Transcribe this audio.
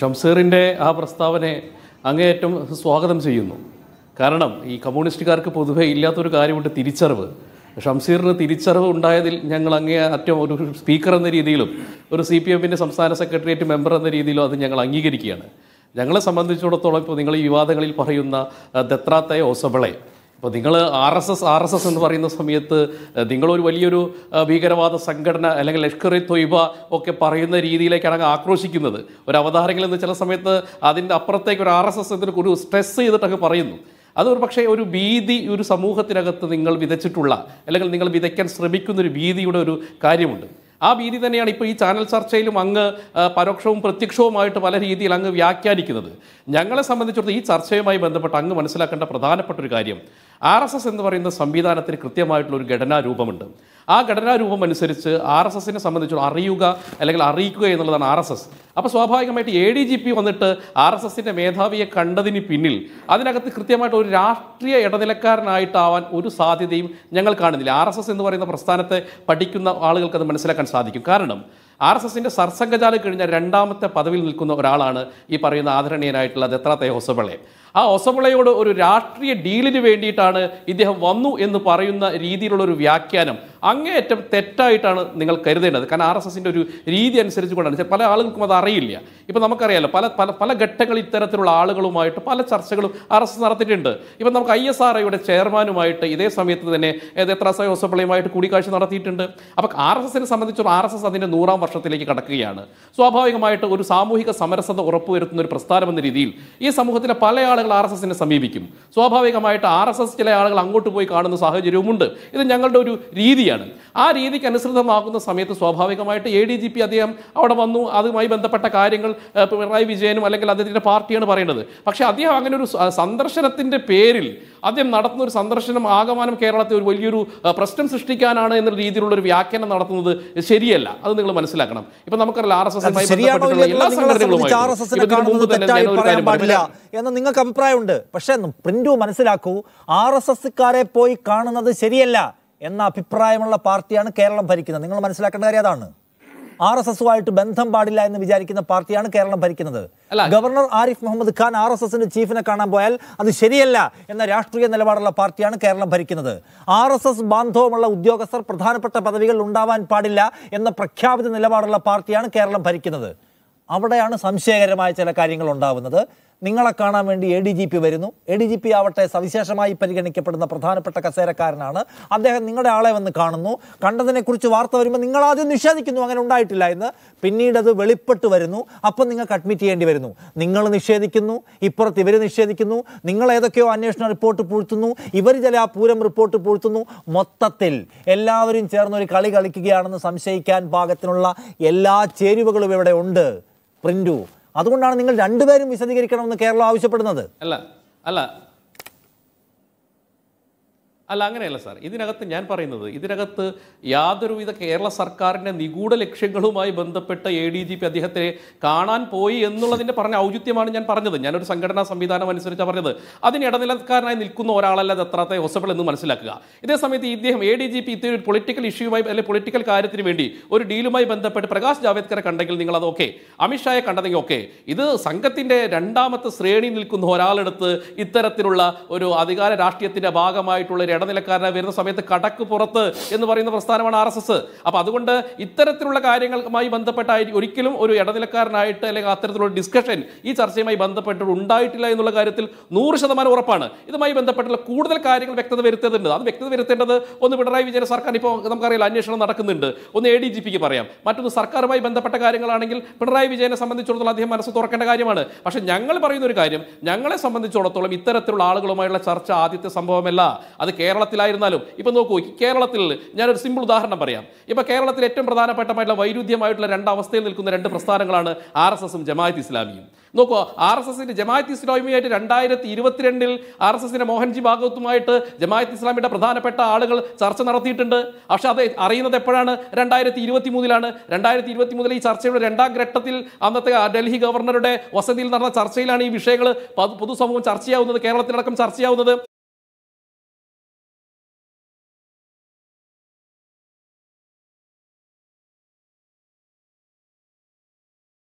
ഷംസീറിൻ്റെ ആ പ്രസ്താവനയെ അങ്ങേയറ്റം സ്വാഗതം ചെയ്യുന്നു കാരണം ഈ കമ്മ്യൂണിസ്റ്റുകാർക്ക് പൊതുവെ ഇല്ലാത്തൊരു കാര്യമുണ്ട് തിരിച്ചറിവ് ഷംസീറിന് തിരിച്ചറിവ് ഉണ്ടായതിൽ ഞങ്ങൾ അങ്ങേ അറ്റം ഒരു സ്പീക്കർ എന്ന രീതിയിലും ഒരു സി പി എമ്മിൻ്റെ സംസ്ഥാന സെക്രട്ടേറിയറ്റ് മെമ്പർ എന്ന രീതിയിലും അത് ഞങ്ങൾ അംഗീകരിക്കുകയാണ് ഞങ്ങളെ സംബന്ധിച്ചിടത്തോളം ഇപ്പോൾ നിങ്ങൾ ഈ വിവാദങ്ങളിൽ പറയുന്ന ദത്രാത്തയ ഓസബളെ അപ്പോൾ നിങ്ങൾ R S S R S S എന്ന് പറയുന്ന സമയത്ത് നിങ്ങളൊരു വലിയൊരു ഭീകരവാദ സംഘടന അല്ലെങ്കിൽ ലഷ്കർ ഇ തൊയ്ബ ഒക്കെ പറയുന്ന രീതിയിലേക്കാണ് ആക്രോശിക്കുന്നത് ഒരു അവതാരങ്ങളിൽ നിന്ന് ചില സമയത്ത് അതിൻ്റെ അപ്പുറത്തേക്ക് ഒരു ആർ എസ് എസ് ഇതിന് ഒരു സ്ട്രെസ് ചെയ്തിട്ടൊക്കെ പറയുന്നു അതൊരു പക്ഷേ ഒരു ഭീതി ഒരു സമൂഹത്തിനകത്ത് നിങ്ങൾ വിതച്ചിട്ടുള്ള അല്ലെങ്കിൽ നിങ്ങൾ വിതയ്ക്കാൻ ശ്രമിക്കുന്ന ഒരു ഭീതിയുടെ ഒരു കാര്യമുണ്ട് ആ ഭീതി തന്നെയാണ് ഇപ്പോൾ ഈ ചാനൽ ചർച്ചയിലും അങ്ങ് പരോക്ഷവും പ്രത്യക്ഷവുമായിട്ട് പല രീതിയിൽ അങ്ങ് വ്യാഖ്യാനിക്കുന്നത് ഞങ്ങളെ സംബന്ധിച്ചിടത്തോളം ഈ ചർച്ചയുമായി ബന്ധപ്പെട്ട് അങ്ങ് മനസ്സിലാക്കേണ്ട പ്രധാനപ്പെട്ട ഒരു കാര്യം ആർ എന്ന് പറയുന്ന സംവിധാനത്തിന് കൃത്യമായിട്ടുള്ള ഒരു ഘടനാരൂപമുണ്ട് ആ ഘടനാരൂപം അനുസരിച്ച് ആർ എസ് എസിനെ സംബന്ധിച്ചുള്ള അറിയുക അല്ലെങ്കിൽ അറിയിക്കുക എന്നുള്ളതാണ് ആർ എസ് എസ് അപ്പോൾ സ്വാഭാവികമായിട്ട് എ ഡി ജി പി വന്നിട്ട് ആർ എസ് എസിൻ്റെ മേധാവിയെ കണ്ടതിന് പിന്നിൽ അതിനകത്ത് കൃത്യമായിട്ട് ഒരു രാഷ്ട്രീയ ഇടനിലക്കാരനായിട്ടാവാൻ ഒരു സാധ്യതയും ഞങ്ങൾ കാണുന്നില്ല ആർ എസ് എസ് എന്ന് പറയുന്ന പ്രസ്ഥാനത്തെ പഠിക്കുന്ന ആളുകൾക്ക് അത് മനസ്സിലാക്കാൻ സാധിക്കും കാരണം ആർ എസ് എസിൻ്റെ സർസംഘചാല കഴിഞ്ഞ രണ്ടാമത്തെ പദവിയിൽ നിൽക്കുന്ന ഒരാളാണ് ഈ പറയുന്ന ആദരണീയനായിട്ടുള്ള ദത്താത്രേയ ഹൊസബളെ ആ ഒസബളയോട് ഒരു രാഷ്ട്രീയ ഡീലിന് വേണ്ടിയിട്ടാണ് ഇദ്ദേഹം വന്നു എന്ന് പറയുന്ന രീതിയിലുള്ള ഒരു വ്യാഖ്യാനം അങ്ങേയറ്റം തെറ്റായിട്ടാണ് നിങ്ങൾ കരുതേണ്ടത് കാരണം ആർ എസ് എസിൻ്റെ ഒരു രീതി അനുസരിച്ച് കൊണ്ടാണ് പല ആളുകൾക്കും അത് അറിയില്ല ഇപ്പം നമുക്കറിയാലോ പല പല പല ഘട്ടങ്ങൾ ഇത്തരത്തിലുള്ള ആളുകളുമായിട്ട് പല ചർച്ചകളും ആർ എസ് എസ് നടത്തിയിട്ടുണ്ട് ഇപ്പം നമുക്ക് ഐ എസ് ആർ ഐയുടെ ചെയർമാനുമായിട്ട് ഇതേ സമയത്ത് തന്നെ സഹ ഹോസപ്പിളയുമായിട്ട് കൂടിക്കാഴ്ച നടത്തിയിട്ടുണ്ട് അപ്പോൾ ആർ എസ് എസിനെ സംബന്ധിച്ചൊരു ആർ എസ് എസ് അതിൻ്റെ നൂറാം വർഷത്തിലേക്ക് കടക്കുകയാണ് സ്വാഭാവികമായിട്ട് ഒരു സാമൂഹിക സമരസത ഉറപ്പുവരുത്തുന്ന ഒരു പ്രസ്ഥാനം എന്ന രീതിയിൽ ഈ സമൂഹത്തിലെ പല ആളുകൾ ആർ എസ് എസിനെ സമീപിക്കും സ്വാഭാവികമായിട്ട് ആർ എസ് എസ് ചില ആളുകൾ അങ്ങോട്ട് പോയി കാണുന്ന സാഹചര്യവുമുണ്ട് ഇത് ഞങ്ങളുടെ ഒരു രീതി രീതിയാണ് ആ രീതിക്ക് അനുസൃതമാകുന്ന സമയത്ത് സ്വാഭാവികമായിട്ട് എ ഡി ജി പി അദ്ദേഹം അവിടെ വന്നു അതുമായി ബന്ധപ്പെട്ട കാര്യങ്ങൾ പിണറായി വിജയനും അല്ലെങ്കിൽ അദ്ദേഹത്തിൻ്റെ പാർട്ടിയാണ് പറയുന്നത് പക്ഷേ അദ്ദേഹം അങ്ങനെ ഒരു സന്ദർശനത്തിൻ്റെ പേരിൽ അദ്ദേഹം നടത്തുന്ന ഒരു സന്ദർശനം ആഗമനം കേരളത്തെ ഒരു വലിയൊരു പ്രശ്നം സൃഷ്ടിക്കാനാണ് എന്ന രീതിയിലുള്ള ഒരു വ്യാഖ്യാനം നടത്തുന്നത് ശരിയല്ല അത് നിങ്ങൾ മനസ്സിലാക്കണം ഇപ്പം നമുക്കറിയാം നിങ്ങൾക്ക് അഭിപ്രായമുണ്ട് പക്ഷേ പ്രിന്റു മനസ്സിലാക്കൂ ആർ എസ് കാരെ പോയി കാണുന്നത് ശരിയല്ല എന്ന അഭിപ്രായമുള്ള പാർട്ടിയാണ് കേരളം ഭരിക്കുന്നത് നിങ്ങൾ മനസ്സിലാക്കേണ്ട കാര്യം അതാണ് ആർ എസ് എസുമായിട്ട് ബന്ധം പാടില്ല എന്ന് വിചാരിക്കുന്ന പാർട്ടിയാണ് കേരളം ഭരിക്കുന്നത് governor Arif Mohammad Khan R S എസിന്റെ ചീഫിനെ കാണാൻ പോയാൽ അത് ശരിയല്ല എന്ന രാഷ്ട്രീയ നിലപാടുള്ള പാർട്ടിയാണ് കേരളം ഭരിക്കുന്നത് ആർ എസ് എസ് ബാന്ധവമുള്ള ഉദ്യോഗസ്ഥർ പ്രധാനപ്പെട്ട പദവികൾ ഉണ്ടാവാൻ പാടില്ല എന്ന പ്രഖ്യാപിത നിലപാടുള്ള പാർട്ടിയാണ് കേരളം ഭരിക്കുന്നത് അവിടെയാണ് സംശയകരമായ ചില കാര്യങ്ങൾ ഉണ്ടാവുന്നത് നിങ്ങളെ കാണാൻ വേണ്ടി എ ഡി ജി പി വരുന്നു എ ഡി ജി പി ആവട്ടെ സവിശേഷമായി പരിഗണിക്കപ്പെടുന്ന പ്രധാനപ്പെട്ട കസേരക്കാരനാണ് അദ്ദേഹം നിങ്ങളുടെ ആളെ വന്ന് കാണുന്നു കണ്ടതിനെക്കുറിച്ച് വാർത്ത വരുമ്പോൾ നിങ്ങൾ ആദ്യം നിഷേധിക്കുന്നു അങ്ങനെ ഉണ്ടായിട്ടില്ല എന്ന് പിന്നീട് അത് വെളിപ്പെട്ട് വരുന്നു അപ്പം നിങ്ങൾക്ക് അഡ്മിറ്റ് ചെയ്യേണ്ടി വരുന്നു നിങ്ങൾ നിഷേധിക്കുന്നു ഇപ്പുറത്ത് ഇവർ നിഷേധിക്കുന്നു നിങ്ങൾ ഏതൊക്കെയോ അന്വേഷണ റിപ്പോർട്ട് പൂഴ്ത്തുന്നു ഇവർ ചില ആ പൂരം റിപ്പോർട്ട് പൂഴ്ത്തുന്നു മൊത്തത്തിൽ എല്ലാവരും ചേർന്ന് ഒരു കളി കളിക്കുകയാണെന്ന് സംശയിക്കാൻ പാകത്തിനുള്ള എല്ലാ ചേരുവകളും ഇവിടെ ഉണ്ട് പ്രിൻറ്റു അതുകൊണ്ടാണ് നിങ്ങൾ രണ്ടുപേരും വിശദീകരിക്കണമെന്ന് കേരളം ആവശ്യപ്പെടുന്നത് അല്ല അല്ല അല്ല അങ്ങനെയല്ല സാർ ഇതിനകത്ത് ഞാൻ പറയുന്നത് ഇതിനകത്ത് യാതൊരുവിധ കേരള സർക്കാരിൻ്റെ നിഗൂഢ ലക്ഷ്യങ്ങളുമായി ബന്ധപ്പെട്ട എ ഡി ജി പി അദ്ദേഹത്തെ കാണാൻ പോയി എന്നുള്ളതിൻ്റെ പറഞ്ഞ ഔചിത്യമാണ് ഞാൻ പറഞ്ഞത് ഞാനൊരു സംഘടനാ സംവിധാനം അനുസരിച്ചാണ് പറഞ്ഞത് അതിന് ഇടനിലക്കാരനായി നിൽക്കുന്ന ഒരാളല്ല അത്രത്തെ ഹോസ്പിൾ എന്ന് മനസ്സിലാക്കുക ഇതേ സമയത്ത് ഇദ്ദേഹം എ ഡി ജി പി ഒരു പൊളിറ്റിക്കൽ ഇഷ്യൂമായി അല്ലെങ്കിൽ പൊളിറ്റിക്കൽ കാര്യത്തിന് വേണ്ടി ഒരു ഡീലുമായി ബന്ധപ്പെട്ട് പ്രകാശ് ജാവേദ്കറെ കണ്ടെങ്കിൽ നിങ്ങൾ അത് ഓക്കെ അമിത്ഷായെ കണ്ടതെങ്കിൽ ഓക്കെ ഇത് സംഘത്തിൻ്റെ രണ്ടാമത്തെ ശ്രേണി നിൽക്കുന്ന ഒരാളെടുത്ത് ഇത്തരത്തിലുള്ള ഒരു അധികാര രാഷ്ട്രീയത്തിൻ്റെ ഭാഗമായിട്ടുള്ള ഇടനിലക്കാരനായി വരുന്ന സമയത്ത് കടക്ക് പുറത്ത് എന്ന് പറയുന്ന പ്രസ്ഥാനമാണ് ആർ എസ് എസ് അപ്പോൾ അതുകൊണ്ട് ഇത്തരത്തിലുള്ള കാര്യങ്ങളുമായി ബന്ധപ്പെട്ടായി ഒരിക്കലും ഒരു ഇടനിലക്കാരനായിട്ട് അല്ലെങ്കിൽ അത്തരത്തിലുള്ള ഡിസ്കഷൻ ഈ ചർച്ചയുമായി ബന്ധപ്പെട്ട് ഉണ്ടായിട്ടില്ല എന്നുള്ള കാര്യത്തിൽ നൂറ് ശതമാനം ഉറപ്പാണ് ഇതുമായി ബന്ധപ്പെട്ടുള്ള കൂടുതൽ കാര്യങ്ങൾ വ്യക്തത വരുത്തേണ്ടത് അത് വ്യക്തത വരുത്തേണ്ടത് ഒന്ന് പിണറായി വിജയൻ സർക്കാർ ഇപ്പോൾ നമുക്കറിയാം അന്വേഷണം നടക്കുന്നുണ്ട് ഒന്ന് എ ഡി ജി പിക്ക് പറയാം മറ്റൊന്ന് സർക്കാരുമായി ബന്ധപ്പെട്ട കാര്യങ്ങളാണെങ്കിൽ പിണറായി വിജയനെ സംബന്ധിച്ചിടത്തോളം അദ്ദേഹം മനസ്സ് തുറക്കേണ്ട കാര്യമാണ് പക്ഷേ ഞങ്ങൾ പറയുന്ന ഒരു കാര്യം ഞങ്ങളെ സംബന്ധിച്ചിടത്തോളം ഇത്തരത്തിലുള്ള ആളുകളുമായുള്ള ചർച്ച ആദ്യത്തെ സംഭവമല്ല അത് കെ കേരളത്തിലായിരുന്നാലും ഇപ്പം നോക്കൂ കേരളത്തിൽ ഞാനൊരു സിമ്പിൾ ഉദാഹരണം പറയാം ഇപ്പം കേരളത്തിൽ ഏറ്റവും പ്രധാനപ്പെട്ടമായിട്ടുള്ള വൈരുദ്ധ്യമായിട്ടുള്ള രണ്ട് അവസ്ഥയിൽ നിൽക്കുന്ന രണ്ട് പ്രസ്ഥാനങ്ങളാണ് ആർ എസ് എസും ജമാഅത്ത് ഇസ്ലാമിയും നോക്കൂ ആർ എസ് എസിന്റെ ജമാഅത്ത് ഇസ്ലാമിയായിട്ട് രണ്ടായിരത്തി ഇരുപത്തിരണ്ടിൽ ആർ എസ് എസിന്റെ മോഹൻജി ഭാഗവത്തുമായിട്ട് ജമാഅത്ത് ഇസ്ലാമിയുടെ പ്രധാനപ്പെട്ട ആളുകൾ ചർച്ച നടത്തിയിട്ടുണ്ട് പക്ഷെ അത് അറിയുന്നത് എപ്പോഴാണ് രണ്ടായിരത്തി ഇരുപത്തി മൂന്നിലാണ് രണ്ടായിരത്തി ഇരുപത്തി മൂന്നിൽ ഈ ചർച്ചയുടെ രണ്ടാം ഘട്ടത്തിൽ അന്നത്തെ ഡൽഹി ഗവർണറുടെ വസതിയിൽ നടന്ന ചർച്ചയിലാണ് ഈ വിഷയങ്ങൾ പൊതുസമൂഹം ചർച്ചയാവുന്നത് കേരളത്തിലടക്കം ചർച്ചയാവുന്നത്